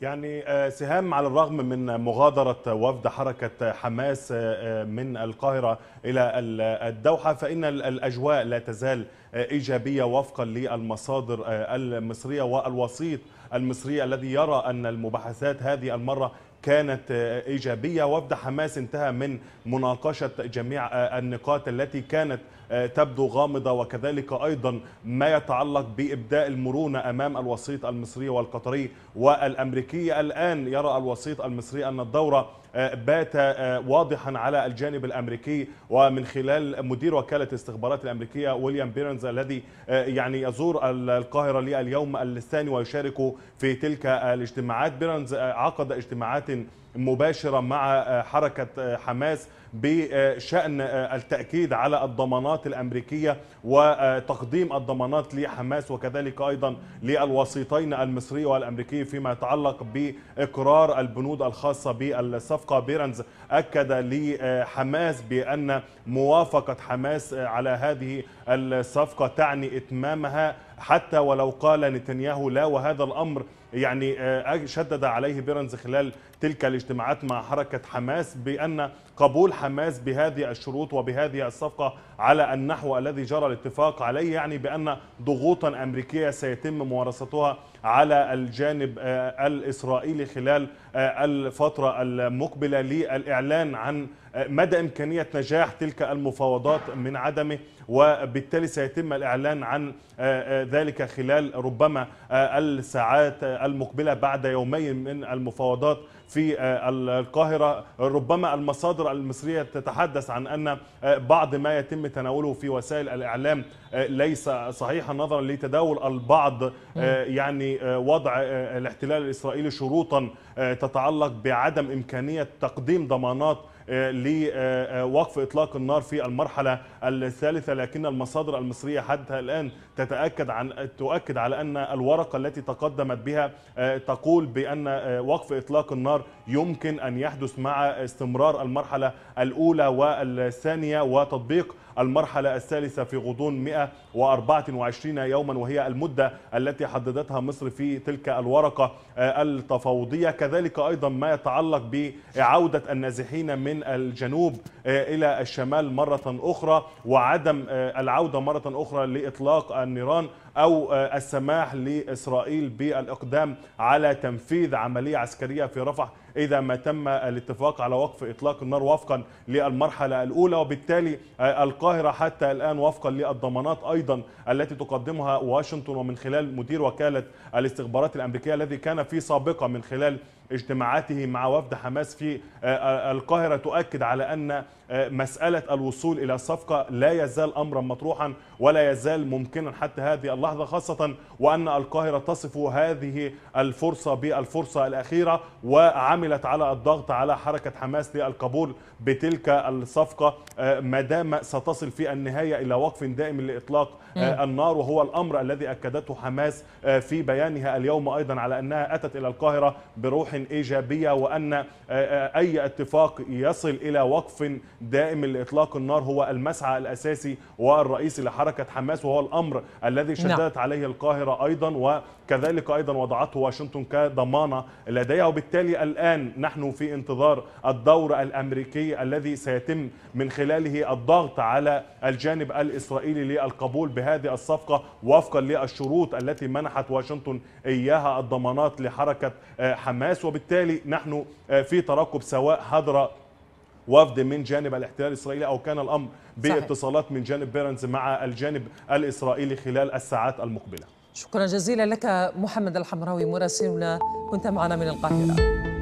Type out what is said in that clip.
يعني آه، سهام على الرغم من مغادرة وفد حركة حماس آه، آه، من القاهرة إلى الدوحة فإن الأجواء لا تزال إيجابية وفقا للمصادر المصرية والوسيط المصري الذي يرى أن المباحثات هذه المرة كانت إيجابية وفد حماس انتهى من مناقشة جميع آه، النقاط التي كانت آه، تبدو غامضة وكذلك أيضا ما يتعلق بإبداء المرونة أمام الوسيط المصري والقطري والأمريكي الآن يرى الوسيط المصري أن الدورة آه، بات واضحا على الجانب الامريكي ومن خلال مدير وكاله الاستخبارات الامريكيه ويليام بيرنز الذي يعني يزور القاهره لليوم الثاني ويشارك في تلك الاجتماعات بيرنز عقد اجتماعات مباشرة مع آه، حركة آه، حماس بشأن آه، التأكيد على الضمانات الأمريكية وتقديم الضمانات لحماس وكذلك أيضا للوسيطين المصري والأمريكي فيما يتعلق بإقرار البنود الخاصة بالصفقة بيرنز أكد لحماس بأن موافقة حماس على هذه الصفقة تعني إتمامها حتى ولو قال نتنياهو لا وهذا الأمر يعني آه، شدد عليه بيرنز خلال تلك الاجتماعات مع حركة حماس بأن قبول حماس بهذه الشروط وبهذه الصفقة على النحو الذي جرى الاتفاق عليه يعني بأن ضغوطا أمريكية سيتم ممارستها على الجانب آه، الإسرائيلي خلال آه، الفترة المقبلة للإعلان عن مدى إمكانية نجاح تلك المفاوضات من عدمه وبالتالي سيتم الإعلان عن ذلك خلال ربما آه، الساعات آه، المقبلة بعد يومين من المفاوضات في آه، القاهرة ربما المصادر المصرية تتحدث عن أن بعض ما يتم تناوله في وسائل الإعلام ليس صحيحا نظرا لتداول البعض يعني وضع الاحتلال الإسرائيلي شروطا تتعلق بعدم إمكانية تقديم ضمانات آه، لوقف إطلاق النار في المرحلة الثالثة لكن المصادر المصرية حتى الآن تتأكد عن تؤكد على أن الورقة التي تقدمت بها آه، تقول بأن آه، وقف إطلاق النار يمكن أن يحدث مع استمرار المرحلة الأولى والثانية وتطبيق المرحلة الثالثة في غضون 124 يوما وهي المدة التي حددتها مصر في تلك الورقة آه، التفاوضية كذلك أيضا ما يتعلق بعودة النازحين من الجنوب آه، إلى الشمال مرة أخرى وعدم آه، العودة مرة أخرى لإطلاق النيران أو آه، السماح لإسرائيل بالإقدام على تنفيذ عملية عسكرية في رفح إذا ما تم الاتفاق على وقف إطلاق النار وفقا للمرحلة الأولى وبالتالي آه، القاهرة حتى الآن وفقا للضمانات أيضا التي تقدمها واشنطن ومن خلال مدير وكالة الاستخبارات الأمريكية الذي كان في سابقة من خلال اجتماعاته مع وفد حماس في آه، آه، القاهرة تؤكد على أن آه، مسألة الوصول إلى صفقة لا يزال أمرا مطروحا ولا يزال ممكنا حتى هذه اللحظة خاصة وأن القاهرة تصف هذه الفرصة بالفرصة الأخيرة وعملت على الضغط على حركة حماس للقبول بتلك الصفقة ما دام ستصل في النهاية إلى وقف دائم لإطلاق النار وهو الأمر الذي أكدته حماس في بيانها اليوم أيضا على أنها أتت إلى القاهرة بروح إيجابية وأن آه، آه، أي اتفاق يصل إلى وقف دائم لإطلاق النار هو المسعى الأساسي والرئيسي لحركة حماس وهو الأمر الذي نعم. شددت عليه القاهرة أيضا وكذلك أيضا وضعته واشنطن كضمانة لديها وبالتالي الآن نحن في انتظار الدور الأمريكي الذي سيتم من خلاله الضغط على الجانب الإسرائيلي للقبول بهذه الصفقة وفقا للشروط التي منحت واشنطن إياها الضمانات لحركة آه، حماس وبالتالي نحن آه، في ترقب سواء هدر وفد من جانب الاحتلال الاسرائيلي او كان الامر باتصالات من جانب بيرنز مع الجانب الاسرائيلي خلال الساعات المقبله. شكرا جزيلا لك محمد الحمراوي مراسلنا كنت معنا من القاهره.